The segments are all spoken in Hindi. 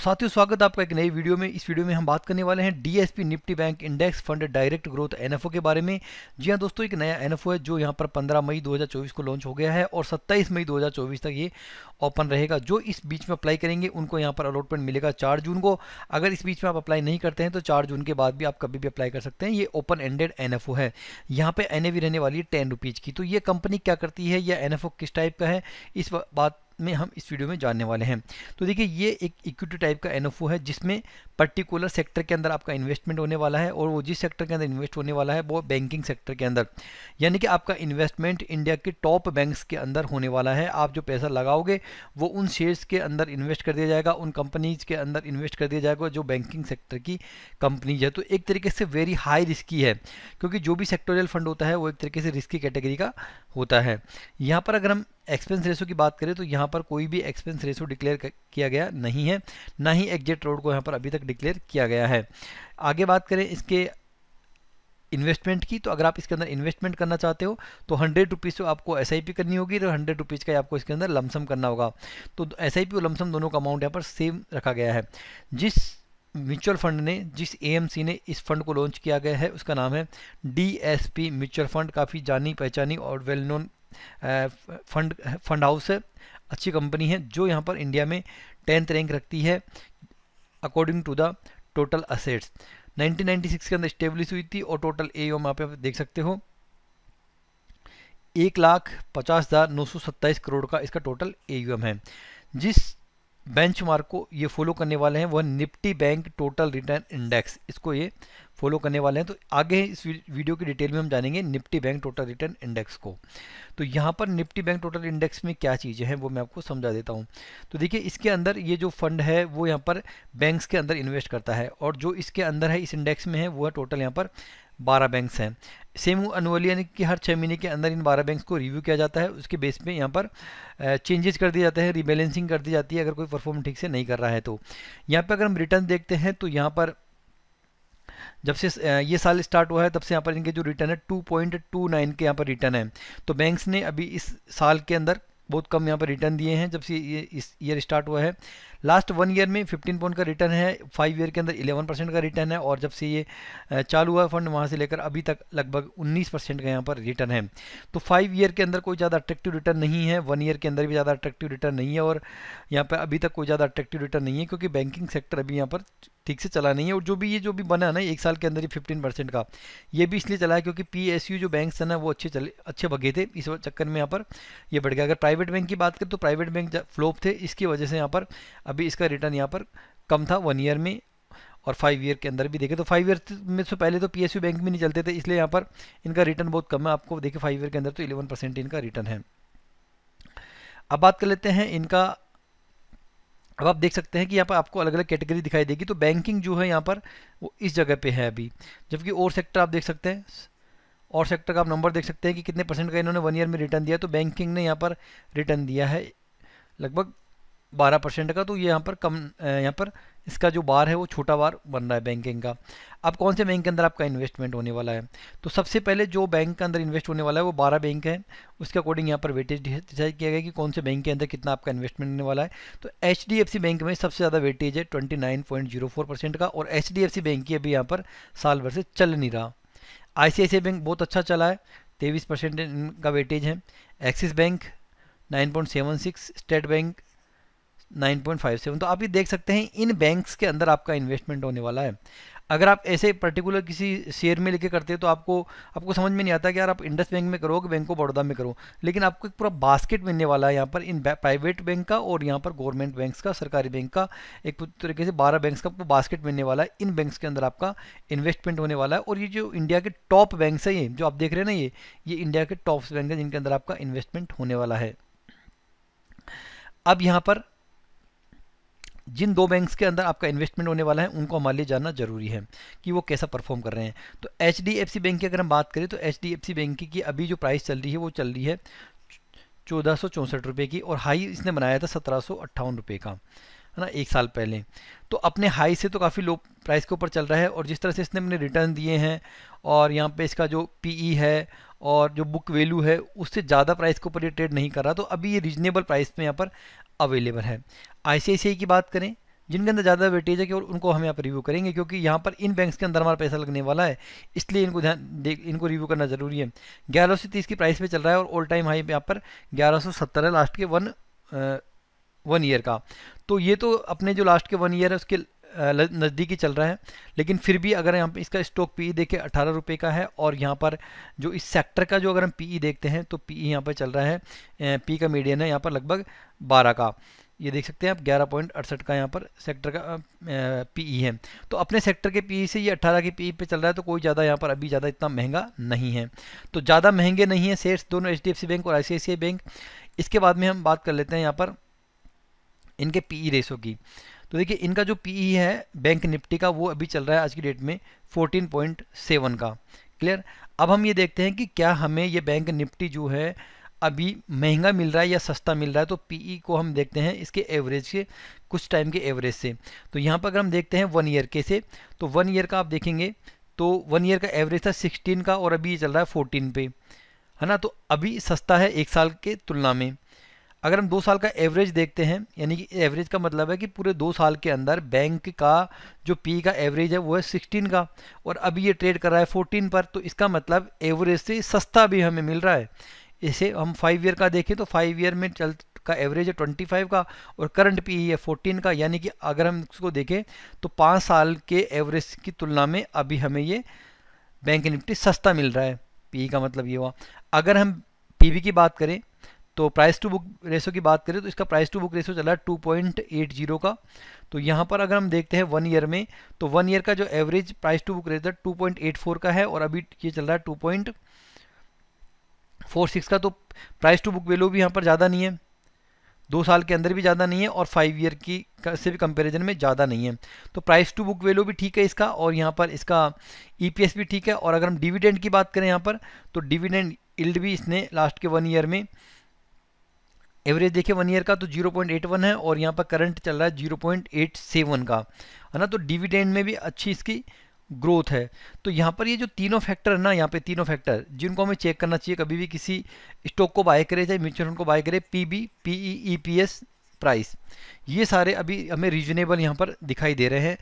साथियों स्वागत आपका एक नई वीडियो में इस वीडियो में हम बात करने वाले हैं DSP Nifty bank index fund direct growth NFO के बारे में जी हाँ दोस्तों एक नया एनएफओ है जो यहाँ पर 15 मई 2024 को लॉन्च हो गया है और 27 मई 2024 तक ये ओपन रहेगा जो इस बीच में अप्लाई करेंगे उनको यहाँ पर अलॉटमेंट मिलेगा चार जून को अगर इस बीच में आप अप्लाई नहीं करते हैं तो चार जून के बाद भी आप कभी भी अप्लाई कर सकते हैं ये ओपन एंडेड एन है यहाँ पर एन रहने वाली है टेन की तो ये कंपनी क्या करती है या एन किस टाइप का है इस बात में हम इस वीडियो में जानने वाले हैं तो देखिए ये एक इक्विटी टाइप का एनओफओ है जिसमें पर्टिकुलर सेक्टर के अंदर आपका इन्वेस्टमेंट होने वाला है और वो जिस सेक्टर के अंदर इन्वेस्ट होने वाला है वो बैंकिंग सेक्टर के अंदर यानी कि आपका इन्वेस्टमेंट इंडिया के टॉप बैंक्स के अंदर होने वाला है आप जो पैसा लगाओगे वो उन शेयर्स के अंदर इन्वेस्ट कर दिया जाएगा उन कंपनीज के अंदर इन्वेस्ट कर दिया जाएगा जो बैंकिंग सेक्टर की कंपनीज है तो एक तरीके से वेरी हाई रिस्की है क्योंकि जो भी सेक्टोरियल फंड होता है वो एक तरीके से रिस्की कैटेगरी का होता है यहाँ पर अगर हम एक्सपेंस रेशो की बात करें तो यहाँ पर कोई भी एक्सपेंस रेशो डिक्लेयर किया गया नहीं है ना ही एग्जेट रोड को यहाँ पर अभी तक डिक्लेयर किया गया है आगे बात करें इसके इन्वेस्टमेंट की तो अगर आप इसके अंदर इन्वेस्टमेंट करना चाहते हो तो हंड्रेड रुपीज़ तो आपको एस करनी होगी और हंड्रेड रुपीज़ का आपको इसके अंदर लमसम करना होगा तो एस और लमसम दोनों का अमाउंट यहाँ पर सेम रखा गया है जिस म्यूचुअल फंड ने जिस एएमसी ने इस फंड को लॉन्च किया गया है उसका नाम है डीएसपी म्यूचुअल फंड काफ़ी जानी पहचानी और well known fund fund house है अच्छी कंपनी है जो यहाँ पर इंडिया में टेंथ रैंक रखती है according to the total assets 1996 के अंदर स्टेब्लिश हुई थी और टोटल ए यहाँ पे आप देख सकते हो एक लाख पचास हज़ार नौ सौ सत्ताईस करोड़ का इसका टोटल ए है जिस बेंचमार्क को ये फॉलो करने वाले हैं वह Nifty bank total return index इसको ये फॉलो करने वाले हैं तो आगे इस वीडियो की डिटेल में हम जानेंगे Nifty bank total return index को तो यहाँ पर निफ्टी बैंक टोटल इंडेक्स में क्या चीज़ें हैं वो मैं आपको समझा देता हूँ तो देखिए इसके अंदर ये जो फंड है वो यहाँ पर बैंक्स के अंदर इन्वेस्ट करता है और जो इसके अंदर है इस इंडेक्स में है वो है टोटल यहाँ पर बारह बैंक्स हैं सेम अनुअली यानी कि हर छः महीने के अंदर इन बारह बैंक्स को रिव्यू किया जाता है उसके बेस पे यहाँ पर चेंजेस कर दिए जाते हैं रिबैलेंसिंग कर दी जाती है अगर कोई परफॉर्म ठीक से नहीं कर रहा है तो यहाँ पर अगर हम रिटर्न देखते हैं तो यहाँ पर जब से ये साल स्टार्ट हुआ है तब से यहाँ पर इनके जो रिटर्न है 2.29 के यहाँ पर रिटर्न है तो बैंक्स ने अभी इस साल के अंदर बहुत कम यहाँ पर रिटर्न दिए हैं जब से ये इस ईयर स्टार्ट हुआ है लास्ट वन ईयर में फिफ्टीन पॉइंट का रिटर्न है फाइव ईयर के अंदर इलेवन परसेंट का रिटर्न है और जब से ये चालू हुआ फंड वहाँ से लेकर अभी तक लगभग उन्नीस परसेंट का यहाँ पर रिटर्न है तो फाइव ईयर के अंदर कोई ज़्यादा अट्रैक्टिव रिटर्न नहीं है वन ईयर के अंदर भी ज़्यादा अट्रैक्टिव रिटर्न नहीं है और यहाँ पर अभी तक कोई ज़्यादा अट्रैक्टिव रिटर्न नहीं है क्योंकि बैंकिंग सेक्टर अभी यहाँ पर ठीक से चला नहीं है और जो भी ये जो भी बना ना एक साल के अंदर ही फिफ्टीन परसेंट का ये भी इसलिए चला है क्योंकि पी जो बैंक है ना वो अच्छे चले अच्छे भगे थे इस चक्कर में यहाँ पर ये बढ़ गया अगर प्राइवेट बैंक की बात करें तो प्राइवेट बैंक फ्लोप थे इसकी वजह से यहाँ पर अभी इसका रिटर्न यहाँ पर कम था वन ईयर में और फाइव ईयर के अंदर भी देखें तो फाइव ईयर में से पहले तो पी बैंक में नहीं चलते थे इसलिए यहाँ पर इनका रिटर्न बहुत कम है आपको देखिए फाइव ईयर के अंदर तो इलेवन परसेंट इनका रिटर्न है अब बात कर लेते हैं इनका अब आप देख सकते हैं कि यहाँ पर आपको अलग अलग कैटेगरी दिखाई देगी तो बैंकिंग जो है यहाँ पर वो इस जगह पे है अभी जबकि और सेक्टर आप देख सकते हैं और सेक्टर का आप नंबर देख सकते हैं कि कितने परसेंट का इन्होंने वन ईयर में रिटर्न दिया तो बैंकिंग ने यहाँ पर रिटर्न दिया है लगभग बारह परसेंट का तो ये यहाँ पर कम यहाँ पर इसका जो बार है वो छोटा बार बन रहा है बैंकिंग का अब कौन से बैंक के अंदर आपका इन्वेस्टमेंट होने वाला है तो सबसे पहले जो बैंक के अंदर इन्वेस्ट होने वाला है वो बारह बैंक है उसके अकॉर्डिंग यहाँ पर वेटेज डिसाइड किया गया कि कौन से बैंक के अंदर कितना आपका इन्वेस्टमेंट होने वाला है तो एच बैंक में सबसे ज़्यादा वेटेज है ट्वेंटी का और एच बैंक की अभी यहाँ पर साल भर से चल नहीं रहा आई बैंक बहुत अच्छा चला है तेईस परसेंट का वेटेज है एक्सिस बैंक 9.76 स्टेट बैंक 9.57 तो आप ये देख सकते हैं इन बैंक्स के अंदर आपका इन्वेस्टमेंट होने वाला है अगर आप ऐसे पर्टिकुलर किसी शेयर में लेके करते हैं तो आपको आपको समझ में नहीं आता कि यार आप इंडस बैंक में करो कि बैंक ऑफ बड़ौदा में करो लेकिन आपको एक पूरा बास्केट मिलने वाला है यहाँ पर इन प्राइवेट बैंक का और यहाँ पर गवर्नमेंट बैंक्स का सरकारी बैंक का एक तरीके से बारह बैंक्स का आपको बास्केट मिलने वाला है इन बैंक्स के अंदर आपका इन्वेस्टमेंट होने वाला है और ये जो इंडिया के टॉप बैंक है ये जो आप देख रहे हैं ना ये ये इंडिया के टॉप बैंक है जिनके अंदर आपका इन्वेस्टमेंट होने वाला है अब यहाँ पर जिन दो बैंक्स के अंदर आपका इन्वेस्टमेंट होने वाला है उनको हमारे लिए जानना जरूरी है कि वो कैसा परफॉर्म कर रहे हैं तो एच बैंक की अगर हम बात करें तो एच बैंक की अभी जो प्राइस चल रही है वो चल रही है चौदह सौ चौंसठ रुपये की और हाई इसने बनाया था सत्रह सौ अट्ठावन रुपये का है ना एक साल पहले तो अपने हाई से तो काफ़ी लो प्राइस के ऊपर चल रहा है और जिस तरह से इसने अपने रिटर्न दिए हैं और यहाँ पे इसका जो पीई e है और जो बुक वैल्यू है उससे ज़्यादा प्राइस के ऊपर ये ट्रेड नहीं कर रहा तो अभी ये रीजनेबल प्राइस में यहाँ पर अवेलेबल है आई की बात करें जिनके अंदर ज़्यादा वेटेज है और उनको हम यहाँ पर रिव्यू करेंगे क्योंकि यहाँ पर इन बैंक्स के अंदर हमारा पैसा लगने वाला है इसलिए इनको ध्यान देख इनको रिव्यू करना जरूरी है ग्यारह सौ तीस की प्राइस पे चल रहा है और ऑल टाइम हाई यहाँ पर ग्यारह सौ सत्तर है लास्ट के वन वन ईयर का तो ये तो अपने जो लास्ट के वन ईयर है उसके नज़दीकी चल रहा है लेकिन फिर भी अगर यहाँ पर इसका स्टॉक ई e देखें अठारह रुपये का है और यहाँ पर जो इस सेक्टर का जो अगर हम ई e देखते हैं तो ई e यहाँ पर चल रहा है पी का मीडियन है यहाँ पर लगभग बारह का ये देख सकते हैं आप ग्यारह पॉइंट अड़सठ का यहाँ पर सेक्टर का पीई e है तो अपने सेक्टर के पीई e से ये अट्ठारह के पीई e पे चल रहा है तो कोई ज़्यादा यहाँ पर अभी ज़्यादा इतना महंगा नहीं है तो ज़्यादा महंगे नहीं है शेयर्स दोनों एच बैंक और आई बैंक इसके बाद में हम बात कर लेते हैं यहाँ पर इनके पी ई की तो देखिए इनका जो पी है बैंक निफ्टी का वो अभी चल रहा है आज की डेट में फोर्टीन का क्लियर अब हम ये देखते हैं कि क्या हमें ये बैंक निफ्टी जो है अभी महंगा मिल रहा है या सस्ता मिल रहा है तो पीई e को हम देखते हैं इसके एवरेज के कुछ टाइम के एवरेज से तो यहाँ पर अगर हम देखते हैं वन ईयर के से तो वन ईयर का आप देखेंगे तो वन ईयर का एवरेज था सिक्सटीन का और अभी ये चल रहा है फोर्टीन पे है ना तो अभी सस्ता है एक साल के तुलना में अगर हम दो साल का एवरेज देखते हैं यानी कि एवरेज का मतलब है कि पूरे दो साल के अंदर बैंक का जो पी e का एवरेज है वो है सिक्सटीन का और अभी ये ट्रेड कर रहा है फोर्टीन पर तो इसका मतलब एवरेज से सस्ता भी हमें मिल रहा है इसे हम फाइव ईयर का देखें तो फाइव ईयर में चल का एवरेज है ट्वेंटी फाइव का और करंट पी e है फोर्टीन का यानी कि अगर हम इसको देखें तो पाँच साल के एवरेज की तुलना में अभी हमें ये बैंक निफ्टी सस्ता मिल रहा है पी e का मतलब ये हुआ अगर हम पी की बात करें तो प्राइस टू बुक रेशो की बात करें तो इसका प्राइस टू बुक रेशो चला है टू पॉइंट एट जीरो का तो यहाँ पर अगर हम देखते हैं वन ईयर में तो वन ईयर का जो average price to book ratio two point eight four का है और अभी ये चल रहा है टू पॉइंट फोर सिक्स का तो प्राइस टू बुक वैल्यू भी यहाँ पर ज़्यादा नहीं है दो साल के अंदर भी ज़्यादा नहीं है और फाइव ईयर की से भी कंपेरिजन में ज़्यादा नहीं है तो प्राइस टू बुक वैल्यू भी ठीक है इसका और यहाँ पर इसका ई e भी ठीक है और अगर हम डिविडेंड की बात करें यहाँ पर तो डिविडेंड इल्ड भी इसने लास्ट के वन ईयर में एवरेज देखें वन ईयर का तो 0.81 है और यहाँ पर करंट चल रहा है 0.87 का है ना तो डिविडेंड में भी अच्छी इसकी ग्रोथ है तो यहाँ पर ये जो तीनों फैक्टर है ना यहाँ पे तीनों फैक्टर जिनको हमें चेक करना चाहिए कभी भी किसी स्टॉक को बाय करे चाहे म्यूचुअल फंड को बाय करे P B P E E P S price ये सारे अभी हमें रीजनेबल यहाँ पर दिखाई दे रहे हैं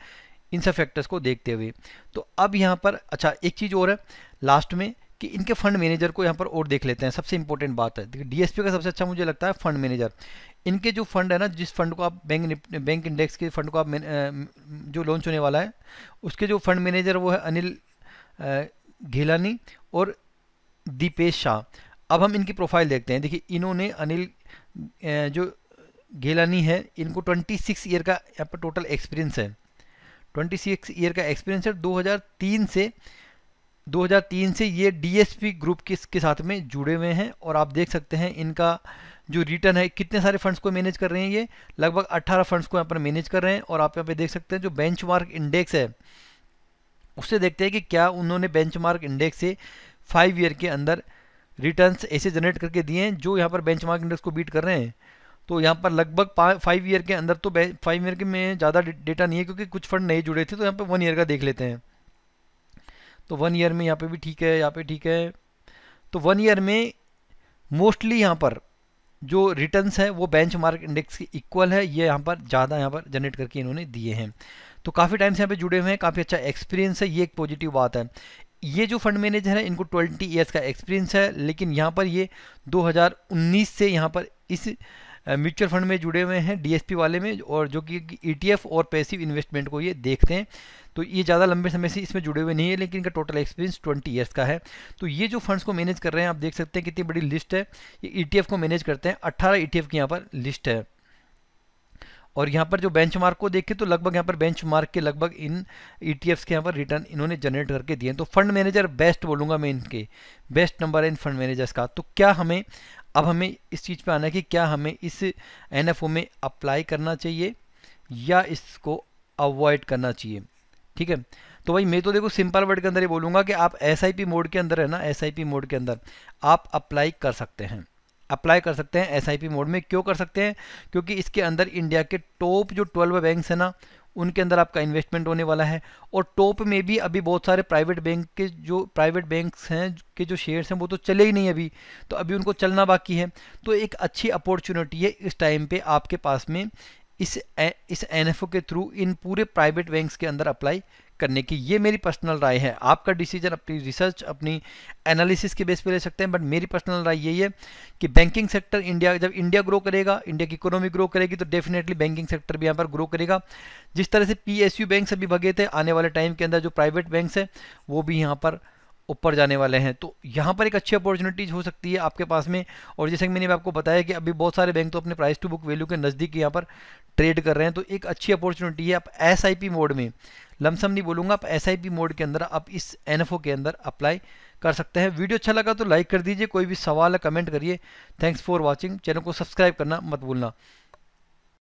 इन सब फैक्टर्स को देखते हुए तो अब यहाँ पर अच्छा एक चीज़ और है लास्ट में कि इनके फंड मैनेजर को यहाँ पर और देख लेते हैं सबसे इंपॉर्टेंट बात है देखिए डीएसपी का सबसे अच्छा मुझे लगता है फंड मैनेजर इनके जो फंड है ना जिस फंड को आप बैंक बैंक इंडेक्स के फंड को आप जो लॉन्च होने वाला है उसके जो फंड मैनेजर वो है अनिल घेलानी और दीपेश शाह अब हम इनकी प्रोफाइल देखते हैं देखिए इन्होंने अनिल जो घेलानी है इनको 26 ईयर का यहाँ पर टोटल एक्सपीरियंस है 26 ईयर का एक्सपीरियंस है 2003 से 2003 से ये डीएसपी ग्रुप के साथ में जुड़े हुए हैं और आप देख सकते हैं इनका जो रिटर्न है कितने सारे फंड्स को मैनेज कर रहे हैं ये लगभग 18 फंड्स को यहाँ पर मैनेज कर रहे हैं और आप यहाँ पे देख सकते हैं जो बेंचमार्क इंडेक्स है उससे देखते हैं कि क्या उन्होंने बेंचमार्क इंडेक्स से फाइव ईयर के अंदर रिटर्न ऐसे जनरेट करके दिए हैं जो यहाँ पर बेंच इंडेक्स को बीट कर रहे हैं तो यहाँ पर लगभग फाइव ईयर के अंदर तो फाइव ईयर के में ज़्यादा डेटा नहीं है क्योंकि कुछ फंड नहीं जुड़े थे तो यहाँ पर वन ईयर का देख लेते हैं तो वन ईयर में यहाँ पे भी ठीक है यहाँ पे ठीक है तो वन ईयर में मोस्टली यहाँ पर जो रिटर्न्स हैं वो बेंचमार्क इंडेक्स के इक्वल है ये यहाँ पर ज़्यादा यहाँ पर जनरेट करके इन्होंने दिए हैं तो काफ़ी टाइम से यहाँ पे जुड़े हुए हैं काफ़ी अच्छा एक्सपीरियंस है ये एक पॉजिटिव बात है ये जो फंड मैनेजर है इनको 20 इयर्स का एक्सपीरियंस है लेकिन यहाँ पर ये 2019 से यहाँ पर इस म्यूचुअल फंड में जुड़े हुए हैं डीएसपी वाले में और जो कि ईटीएफ e और पैसिव इन्वेस्टमेंट को ये देखते हैं तो ये ज़्यादा लंबे समय से इसमें जुड़े हुए नहीं है लेकिन इनका टोटल एक्सपीरियंस ट्वेंटी ईयर्स का है तो ये जो फंड्स को मैनेज कर रहे हैं आप देख सकते हैं कितनी बड़ी लिस्ट है ये ई e को मैनेज करते हैं अट्ठारह ई e की यहाँ पर लिस्ट है और यहाँ पर जो बेंच को देखें तो लगभग यहाँ पर बेंच के लगभग इन ई e के यहाँ पर रिटर्न इन्होंने जनरेट करके दिए तो फंड मैनेजर बेस्ट बोलूँगा मैं इनके बेस्ट नंबर है इन फंड मैनेजर्स का तो क्या हमें अब हमें इस चीज़ पे आना है कि क्या हमें इस एन में अप्लाई करना चाहिए या इसको अवॉइड करना चाहिए ठीक है तो भाई मैं तो देखो सिंपल वर्ड के अंदर ही बोलूंगा कि आप एस मोड के अंदर है ना एस मोड के अंदर आप अप्लाई कर सकते हैं अप्लाई कर सकते हैं एस मोड में क्यों कर सकते हैं क्योंकि इसके अंदर इंडिया के टॉप जो ट्वेल्व बैंक्स हैं ना उनके अंदर आपका इन्वेस्टमेंट होने वाला है और टॉप में भी अभी बहुत सारे प्राइवेट बैंक के जो प्राइवेट बैंक्स हैं के जो शेयर्स हैं वो तो चले ही नहीं अभी तो अभी उनको चलना बाकी है तो एक अच्छी अपॉर्चुनिटी है इस टाइम पे आपके पास में इस ए, इस एन के थ्रू इन पूरे प्राइवेट बैंक्स के अंदर अप्लाई करने की ये मेरी पर्सनल राय है आपका डिसीजन अपनी रिसर्च अपनी एनालिसिस के बेस पे ले सकते हैं बट मेरी पर्सनल राय यही है कि बैंकिंग सेक्टर इंडिया जब इंडिया ग्रो करेगा इंडिया की इकोनॉमी ग्रो करेगी तो डेफिनेटली बैंकिंग सेक्टर भी यहाँ पर ग्रो करेगा जिस तरह से पी एस यू बैंक अभी भगे थे आने वाले टाइम के अंदर जो प्राइवेट बैंक है वो भी यहाँ पर ऊपर जाने वाले हैं तो यहाँ पर एक अच्छी अपॉर्चुनिटीज हो सकती है आपके पास में और जैसे कि मैंने आपको बताया कि अभी बहुत सारे बैंक तो अपने प्राइस टू बुक वैल्यू के नज़दीक यहाँ पर ट्रेड कर रहे हैं तो एक अच्छी अपॉर्चुनिटी है आप एस मोड में लमसम नहीं बोलूँगा आप एस मोड के अंदर आप इस एन के अंदर अप्लाई कर सकते हैं वीडियो अच्छा लगा तो लाइक कर दीजिए कोई भी सवाल है कमेंट करिए थैंक्स फॉर वॉचिंग चैनल को सब्सक्राइब करना मत भूलना